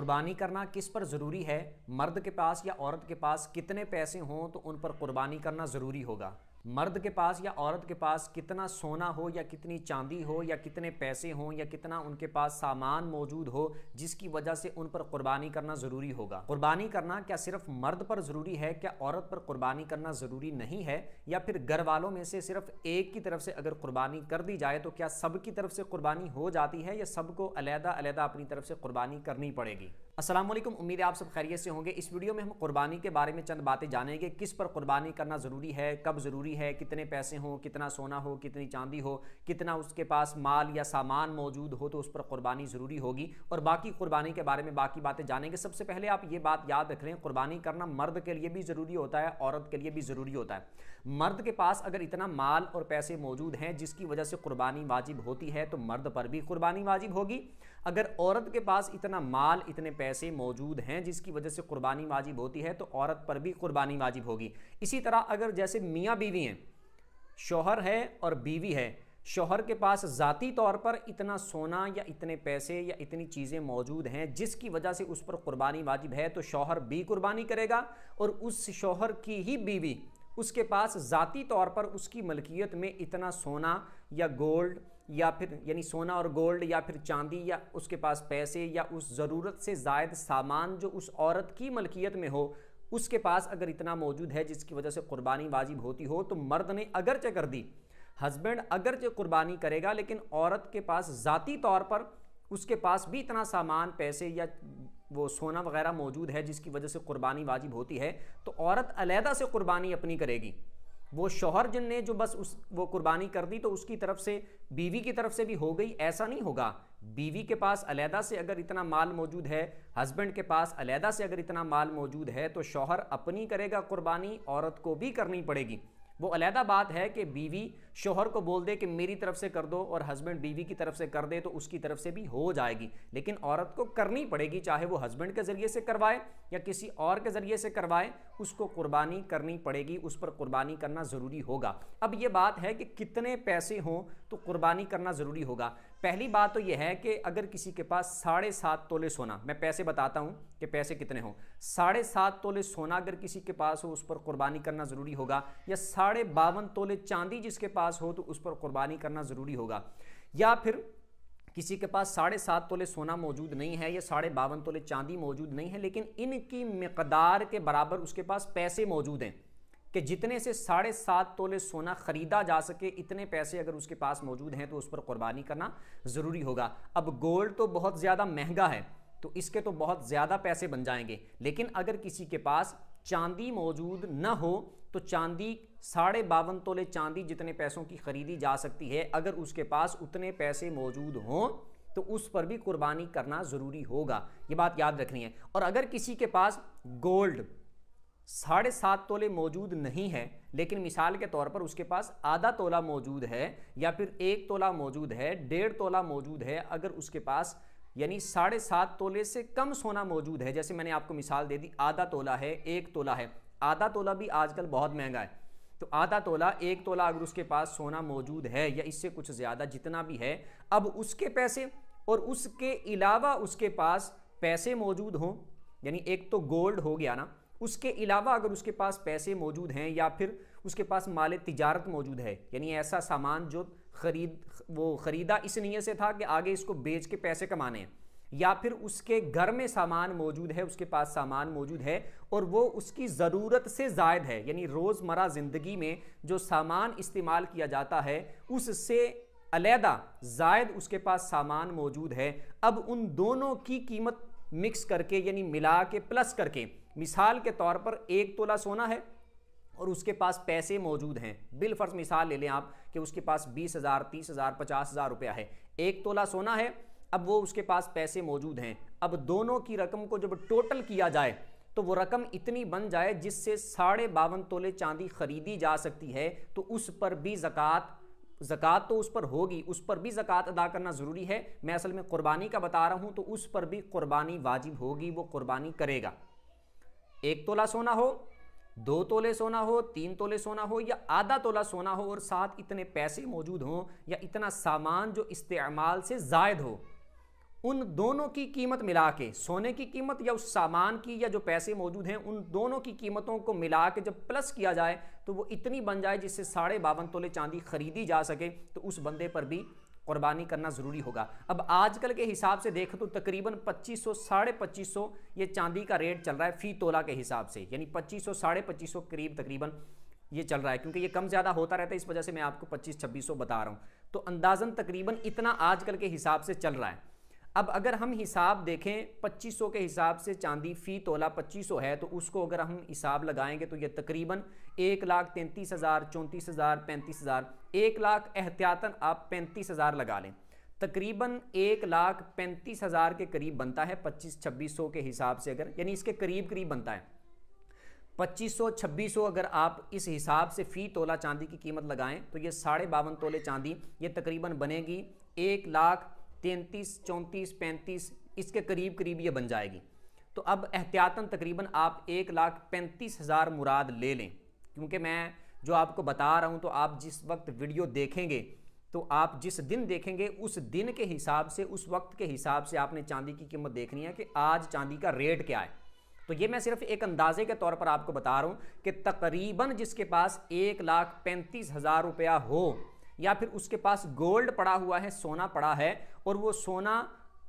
कुर्बानी करना किस पर ज़रूरी है मर्द के पास या औरत के पास कितने पैसे हों तो उन पर कुर्बानी करना ज़रूरी होगा मर्द के पास या औरत के पास कितना सोना हो या कितनी चांदी हो या कितने पैसे हों या कितना उनके पास सामान मौजूद हो जिसकी वजह से उन पर कुर्बानी करना ज़रूरी होगा कुर्बानी करना क्या सिर्फ मर्द पर ज़रूरी है क्या औरत पर कुर्बानी करना ज़रूरी नहीं है या फिर घर वालों में से सिर्फ एक की तरफ से अगर कुर्बानी कर दी जाए तो क्या सब की तरफ से कुर्बानी हो जाती है या सबको अलहदा अलहदा अपनी तरफ से कुर्बानी करनी पड़ेगी असलम उम्मीद है आप सब खैरियत से होंगे इस वीडियो में हम कुर्बानी के बारे में चंद बातें जानेंगे किस पर कुर्बानी करना ज़रूरी है कब ज़रूरी है कितने पैसे हों कितना सोना हो कितनी चांदी हो कितना उसके पास माल या सामान मौजूद हो तो उस पर कुर्बानी ज़रूरी होगी और बाकी कुर्बानी के बारे में बाकी बातें जानेंगे सबसे पहले आप ये बात याद रख लें कुर्बानी करना मर्द के लिए भी ज़रूरी होता है औरत के लिए भी ज़रूरी होता है मर्द के पास अगर इतना माल और पैसे मौजूद हैं जिसकी वजह से कुर्बानी वाजिब होती है तो मर्द पर भी कुर्बानी वाजिब होगी अगर औरत के पास इतना माल इतने पैसे मौजूद हैं जिसकी वजह से कुर्बानी वाजिब होती है तो औरत पर भी कुर्बानी वाजिब होगी इसी तरह अगर जैसे मियाँ बीवी हैं शोहर है और बीवी है शोहर के पास ज़ाती तौर पर इतना सोना या इतने पैसे या इतनी चीज़ें मौजूद हैं जिसकी वजह से उस पर कुर्बानी वाजिब है तो शोहर भी कुर्बानी करेगा और उस शोहर की ही बीवी उसके पास ज़ाती तौर पर उसकी मलकियत में इतना सोना या गोल्ड या फिर यानी सोना और गोल्ड या फिर चांदी या उसके पास पैसे या उस ज़रूरत से जायद सामान जो उस औरत की मलकियत में हो उसके पास अगर इतना मौजूद है जिसकी वजह से कुर्बानी वाजिब होती हो तो मर्द ने अगरचे कर दी हस्बैंड अगरचे कुर्बानी करेगा लेकिन औरत के पास ज़ाती तौर पर उसके पास भी इतना सामान पैसे या वो सोना वगैरह मौजूद है जिसकी वजह से कुर्बानी वाजिब होती है तो औरत अलहदा से कुर्बानी अपनी करेगी वो शोहर जिनने जो बस उस वो कुर्बानी कर दी तो उसकी तरफ से बीवी की तरफ से भी हो गई ऐसा नहीं होगा बीवी के पास अलहदा से अगर इतना माल मौजूद है हस्बैंड के पास अलहदा से अगर इतना माल मौजूद है तो शोहर अपनी करेगा कुर्बानी औरत को भी करनी पड़ेगी वो अलहदा बात है कि बीवी शोहर को बोल दे कि मेरी तरफ से कर दो और हस्बैंड बीवी की तरफ से कर दे तो उसकी तरफ से भी हो जाएगी लेकिन औरत को करनी पड़ेगी चाहे वो हस्बैंड के ज़रिए से करवाए या किसी और के ज़रिए से करवाए उसको कुर्बानी करनी पड़ेगी उस पर कुर्बानी करना ज़रूरी होगा अब ये बात है कि कितने पैसे हों तो कुर्बानी करना ज़रूरी होगा पहली बात तो यह है कि अगर किसी के पास साढ़े सात तोले सोना मैं पैसे बताता हूँ कि पैसे कितने हों साढ़े सात तोले सोना अगर किसी के पास हो उस पर कुर्बानी करना ज़रूरी होगा या साढ़े बावन तोले चांदी जिसके पास पास हो तो उस पर कुर्बानी करना ज़रूरी होगा या फिर किसी के पास साढ़े सात तोले सोना मौजूद नहीं है या साढ़े बावन तोले चांदी मौजूद नहीं है लेकिन इनकी मकदार के बराबर उसके पास पैसे मौजूद हैं कि जितने से साढ़े सात तोले सोना ख़रीदा जा सके इतने पैसे अगर उसके पास मौजूद हैं तो उस पर कुर्बानी करना ज़रूरी होगा अब गोल्ड तो बहुत ज़्यादा महंगा है तो इसके तो बहुत ज़्यादा पैसे बन जाएंगे लेकिन अगर किसी के पास चांदी मौजूद न हो तो चांदी साढ़े बावन तोले चांदी जितने पैसों की खरीदी जा सकती है अगर उसके पास उतने पैसे मौजूद हों तो उस पर भी कुर्बानी करना ज़रूरी होगा ये बात याद रखनी है और अगर किसी के पास गोल्ड साढ़े सात तोले मौजूद नहीं है लेकिन मिसाल के तौर पर उसके पास आधा तोला मौजूद है या फिर एक तोला मौजूद है डेढ़ तोला मौजूद है अगर उसके पास यानी साढ़े सात तोले से कम सोना मौजूद है जैसे मैंने आपको मिसाल दे दी आधा तोला है एक तोला है आधा तोला भी आजकल बहुत महंगा है तो आधा तोला एक तोला अगर उसके पास सोना मौजूद है या इससे कुछ ज़्यादा जितना भी है अब उसके पैसे और उसके अलावा उसके पास पैसे मौजूद हों यानी एक तो गोल्ड हो गया ना उसके अलावा अगर उसके पास पैसे मौजूद हैं या फिर उसके पास माल तजारत मौजूद है यानी ऐसा सामान जो खरीद वो ख़रीदा इस नीयत से था कि आगे इसको बेच के पैसे कमाने या फिर उसके घर में सामान मौजूद है उसके पास सामान मौजूद है और वो उसकी ज़रूरत से जायद है यानी रोज़मर्रा ज़िंदगी में जो सामान इस्तेमाल किया जाता है उससे अलहदा जायद उसके पास सामान मौजूद है अब उन दोनों की कीमत मिक्स करके यानी मिला के प्लस करके मिसाल के तौर पर एक तोला सोना है और उसके पास पैसे मौजूद हैं बिल फर्ज मिसाल ले लें आप कि उसके पास बीस हज़ार तीस हज़ार पचास हज़ार रुपया है एक तोला सोना है अब वो उसके पास पैसे मौजूद हैं अब दोनों की रकम को जब टोटल किया जाए तो वो रकम इतनी बन जाए जिससे साढ़े बावन तोले चांदी खरीदी जा सकती है तो उस पर भी जक़ात जक़ात तो उस पर होगी उस पर भी ज़क़़त अदा करना ज़रूरी है मैं असल में क़ुरबानी का बता रहा हूँ तो उस पर भी क़ुरबानी वाजिब होगी वो क़ुरबानी करेगा एक तोला सोना हो दो तोले सोना हो तीन तोले सोना हो या आधा तोला सोना हो और साथ इतने पैसे मौजूद हों या इतना सामान जो इस्तेमाल से जायद हो उन दोनों की कीमत मिला के सोने की कीमत या उस सामान की या जो पैसे मौजूद हैं उन दोनों की कीमतों को मिला के जब प्लस किया जाए तो वो इतनी बन जाए जिससे साढ़े बावन तोले चांदी खरीदी जा सके तो उस बंदे पर भी कुर्बानी करना ज़रूरी होगा अब आजकल के हिसाब से देखो तो तकरीबन 2500 साढ़े पच्चीस ये चांदी का रेट चल रहा है फ़ी तोला के हिसाब से यानी 2500 साढ़े पच्चीस करीब तकरीबन ये चल रहा है क्योंकि ये कम ज़्यादा होता रहता है इस वजह से मैं आपको पच्चीस छब्बीस बता रहा हूँ तो अंदाजन तकरीबन इतना आजकल के हिसाब से चल रहा है अब अगर हम हिसाब देखें 2500 के हिसाब से चांदी फ़ी तोला 2500 है तो उसको अगर हम हिसाब लगाएंगे तो ये तकरीबन एक लाख तैंतीस हज़ार चौंतीस हज़ार पैंतीस हज़ार एक लाख एहतियातन आप पैंतीस हज़ार लगा लें तकरीबन एक लाख पैंतीस हज़ार के करीब बनता है पच्चीस छब्बीस सौ के हिसाब से अगर यानी इसके करीब करीब बनता है पच्चीस सौ छब्बीस सौ अगर आप इस हिसाब से फ़ी तोला चांदी की कीमत लगाएँ तो ये साढ़े बावन तोले चांदी ये तकरीबन बनेगी एक लाख तैंतीस चौंतीस पैंतीस इसके करीब करीब ये बन जाएगी तो अब एहतियातन तकरीबन आप एक लाख पैंतीस हज़ार मुराद ले लें क्योंकि मैं जो आपको बता रहा हूँ तो आप जिस वक्त वीडियो देखेंगे तो आप जिस दिन देखेंगे उस दिन के हिसाब से उस वक्त के हिसाब से आपने चांदी की कीमत देखनी है कि आज चांदी का रेट क्या है तो ये मैं सिर्फ एक अंदाजे के तौर पर आपको बता रहा हूँ कि तकरीबन जिसके पास एक लाख पैंतीस हज़ार रुपया हो या फिर उसके पास गोल्ड पड़ा हुआ है सोना पड़ा है और वो सोना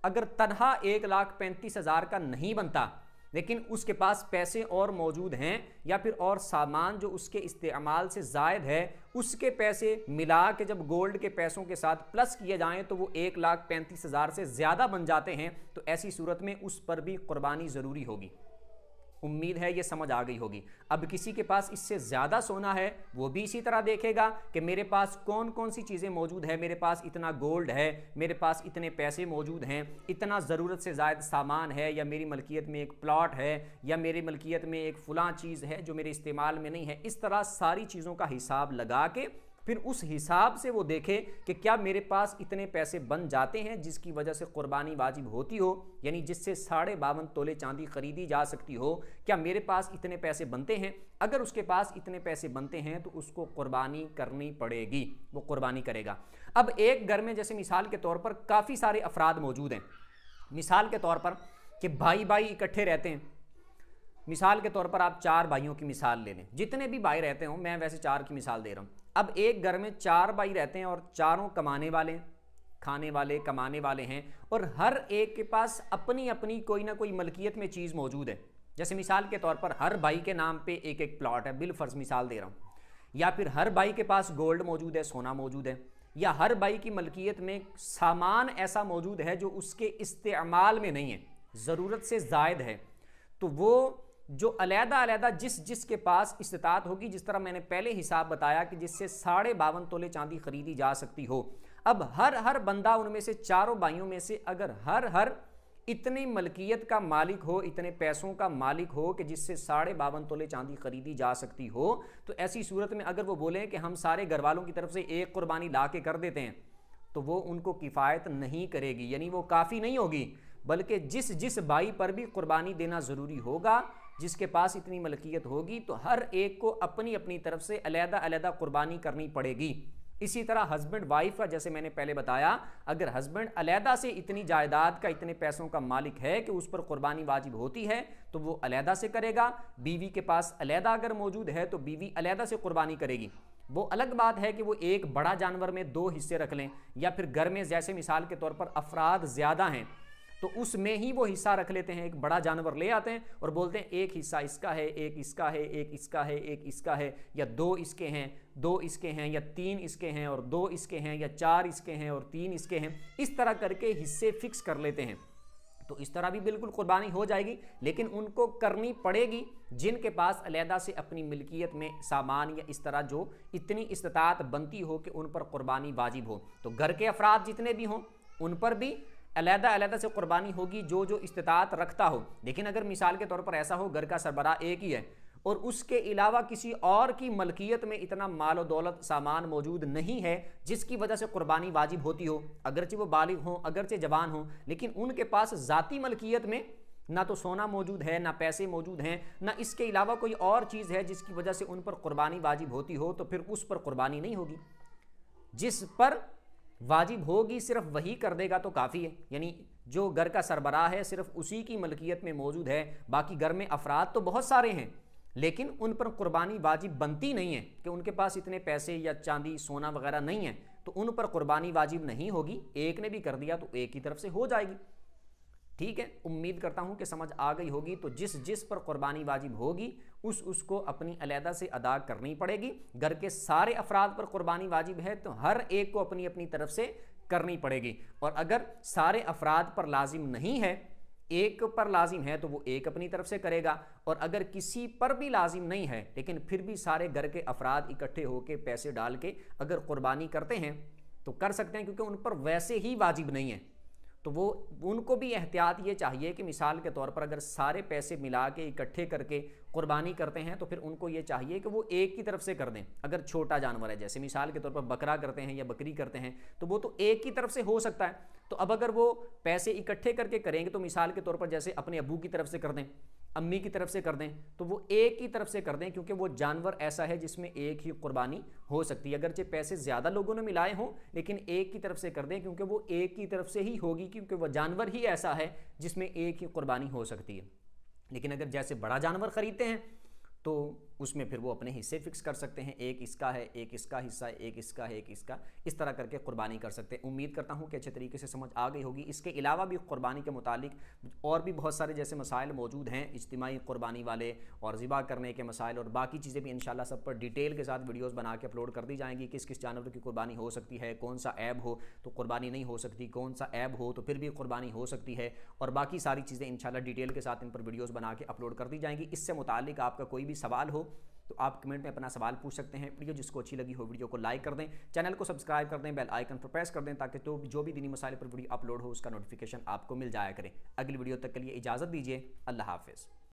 अगर तनहा एक लाख पैंतीस हज़ार का नहीं बनता लेकिन उसके पास पैसे और मौजूद हैं या फिर और सामान जो उसके इस्तेमाल से जायद है उसके पैसे मिला के जब गोल्ड के पैसों के साथ प्लस किए जाएं तो वो एक लाख पैंतीस हज़ार से ज़्यादा बन जाते हैं तो ऐसी सूरत में उस पर भी कुर्बानी ज़रूरी होगी उम्मीद है ये समझ आ गई होगी अब किसी के पास इससे ज़्यादा सोना है वो भी इसी तरह देखेगा कि मेरे पास कौन कौन सी चीज़ें मौजूद है मेरे पास इतना गोल्ड है मेरे पास इतने पैसे मौजूद हैं इतना ज़रूरत से ज़ायद सामान है या मेरी मलकियत में एक प्लाट है या मेरी मलकियत में एक फ़लाँ चीज़ है जो मेरे इस्तेमाल में नहीं है इस तरह सारी चीज़ों का हिसाब लगा के फिर उस हिसाब से वो देखे कि क्या मेरे पास इतने पैसे बन जाते हैं जिसकी वजह से कुर्बानी वाजिब होती हो यानी जिससे साढ़े बावन तोले चांदी खरीदी जा सकती हो क्या मेरे पास इतने पैसे बनते हैं अगर उसके पास इतने पैसे बनते हैं तो उसको कुर्बानी करनी पड़ेगी वो कुर्बानी करेगा अब एक घर में जैसे मिसाल के तौर पर काफ़ी सारे अफराद मौजूद हैं मिसाल के तौर पर कि भाई भाई इकट्ठे रहते हैं मिसाल के तौर पर आप चार भाइयों की मिसाल ले लें जितने भी भाई रहते हों मैं वैसे चार की मिसाल दे रहा हूँ अब एक घर में चार भाई रहते हैं और चारों कमाने वाले खाने वाले कमाने वाले हैं और हर एक के पास अपनी अपनी कोई ना कोई मलकियत में चीज़ मौजूद है जैसे मिसाल के तौर पर हर भाई के नाम पे एक एक प्लॉट है बिल फर्ज मिसाल दे रहा हूँ या फिर हर भाई के पास गोल्ड मौजूद है सोना मौजूद है या हर भाई की मलकियत में सामान ऐसा मौजूद है जो उसके इस्तेमाल में नहीं है ज़रूरत से जायद है तो वो जो अलहदा अलहदा जिस जिस के पास इस्तात होगी जिस तरह मैंने पहले हिसाब बताया कि जिससे साढ़े बावन तोले चांदी खरीदी जा सकती हो अब हर हर बंदा उनमें से चारों भाइयों में से अगर हर हर इतनी मलकियत का मालिक हो इतने पैसों का मालिक हो कि जिससे साढ़े बावन तोले चांदी खरीदी जा सकती हो तो ऐसी सूरत में अगर वो बोलें कि हम सारे घर वालों की तरफ से एक कुर्बानी ला के कर देते हैं तो वो उनको किफ़ायत नहीं करेगी यानी वो काफ़ी नहीं होगी बल्कि जिस जिस भाई पर भी कुर्बानी देना ज़रूरी होगा जिसके पास इतनी मलकियत होगी तो हर एक को अपनी अपनी तरफ से अलहदा अलहदा कुर्बानी करनी पड़ेगी इसी तरह हस्बैंड वाइफ का जैसे मैंने पहले बताया अगर हस्बैंड अलहदा से इतनी जायदाद का इतने पैसों का मालिक है कि उस पर कुर्बानी वाजिब होती है तो वो अलहदा से करेगा बीवी के पास अलहदा अगर मौजूद है तो बीवी अलहदा से कुर्बानी करेगी वो अलग बात है कि वो एक बड़ा जानवर में दो हिस्से रख लें या फिर घर में जैसे मिसाल के तौर पर अफराद ज़्यादा हैं तो उसमें ही वो हिस्सा रख लेते हैं एक बड़ा जानवर ले आते हैं और बोलते हैं एक हिस्सा इसका है एक इसका है एक इसका है एक इसका है या दो इसके हैं दो इसके हैं या तीन इसके हैं और दो इसके हैं या चार इसके हैं और तीन इसके हैं इस तरह करके हिस्से फिक्स कर लेते हैं तो इस तरह भी बिल्कुल कुर्बानी हो जाएगी लेकिन उनको करनी पड़ेगी जिनके पास अलहदा से अपनी मिल्कियत में सामान या इस तरह जो इतनी इस्तात बनती हो कि उन पर कुर्बानी वाजिब हो तो घर के अफराद जितने भी हों उन पर भी अलहदा अलहदा से कुर्बानी होगी जो जो इस्तात रखता हो लेकिन अगर मिसाल के तौर पर ऐसा हो घर का सरबरा एक ही है और उसके अलावा किसी और की मलकियत में इतना माल और दौलत सामान मौजूद नहीं है जिसकी वजह से कुर्बानी वाजिब होती हो अगरचे वो बालिग हों अगरचे जवान हों लेकिन उनके पास ज़ाती मलकियत में ना तो सोना मौजूद है ना पैसे मौजूद हैं ना इसके अलावा कोई और चीज़ है जिसकी वजह से उन पर कुर्बानी वाजिब होती हो तो फिर उस पर कुर्बानी नहीं होगी जिस पर वाजिब होगी सिर्फ वही कर देगा तो काफ़ी है यानी जो घर का सरबराह है सिर्फ उसी की मलकियत में मौजूद है बाकी घर में अफराद तो बहुत सारे हैं लेकिन उन पर कुर्बानी वाजिब बनती नहीं है कि उनके पास इतने पैसे या चांदी सोना वगैरह नहीं है तो उन पर कुर्बानी वाजिब नहीं होगी एक ने भी कर दिया तो एक ही तरफ से हो जाएगी ठीक है उम्मीद करता हूँ कि समझ आ गई होगी तो जिस जिस पर कुर्बानी वाजिब होगी उस उसको अपनी अलहदा से अदा करनी पड़ेगी घर के सारे अफराद पर कुर्बानी वाजिब है तो हर एक को अपनी अपनी तरफ से करनी पड़ेगी और अगर सारे अफराद पर लाजिम नहीं है एक पर लाजिम है तो वो एक अपनी तरफ से करेगा और अगर किसी पर भी लाजिम नहीं है लेकिन फिर भी सारे घर के अफराद इकट्ठे होकर पैसे डाल के अगर कुर्बानी करते हैं तो कर सकते हैं क्योंकि उन पर वैसे ही वाजिब नहीं है तो वो उनको भी एहतियात ये चाहिए कि मिसाल के तौर पर अगर सारे पैसे मिला के इकट्ठे करके कुर्बानी करते हैं तो फिर उनको ये चाहिए कि वो एक ही तरफ से कर दें अगर छोटा जानवर है जैसे मिसाल के तौर पर बकरा करते हैं या बकरी करते हैं तो वो तो एक ही तरफ से हो सकता है तो अब अगर वो पैसे इकट्ठे करके करेंगे तो मिसाल के तौर पर जैसे अपने अबू की तरफ से कर दें अम्मी की तरफ से कर दें तो वो एक ही तरफ से कर दें क्योंकि वो जानवर ऐसा है जिसमें एक ही कुर्बानी हो सकती है अगरचे पैसे ज़्यादा लोगों ने मिलाए हों लेकिन एक की तरफ से कर दें क्योंकि वो एक ही तरफ से ही होगी क्योंकि वह जानवर ही ऐसा है जिसमें एक ही कुर्बानी हो सकती है लेकिन अगर जैसे बड़ा जानवर ख़रीदते हैं तो उसमें फिर वो अपने हिस्से फिक्स कर सकते हैं एक इसका है एक इसका हिस्सा है एक इसका है एक इसका इस तरह करके कुर्बानी कर सकते हैं उम्मीद करता हूँ कि अच्छे तरीके से समझ आ गई होगी इसके अलावा भी कुर्बानी के मुतालिक और भी बहुत सारे जैसे मसाइल मौजूद हैं इज्तमाही कुर्बानी वाले और ज़िबा करने के मसाइल और बाकी चीज़ें भी इन सब पर डिटेल के साथ वीडियोज़ बना के अपलोड कर दी जाएंगी किस किस जानवर की कुर्बानी हो सकती है कौन सा ऐब हो तो कुर्बानी नहीं हो सकती कौन सा ऐब हो तो फिर भी कुर्बानी हो सकती है और बाकी सारी चीज़ें इंशाल्लाह डिटेल के साथ इन पर वीडियोज़ बना के अपलोड कर दी जाएंगी इससे मुतालिक आपका कोई भी सवाल हो तो आप कमेंट में अपना सवाल पूछ सकते हैं वीडियो जिसको अच्छी लगी हो वीडियो को लाइक कर दें चैनल को सब्सक्राइब कर दें बेल आइकन पर प्रेस कर दें ताकि तो जो भी दिनी मसाले पर वीडियो अपलोड हो उसका नोटिफिकेशन आपको मिल जाया करें अगली वीडियो तक के लिए इजाज़त दीजिए अल्लाह हाफिज़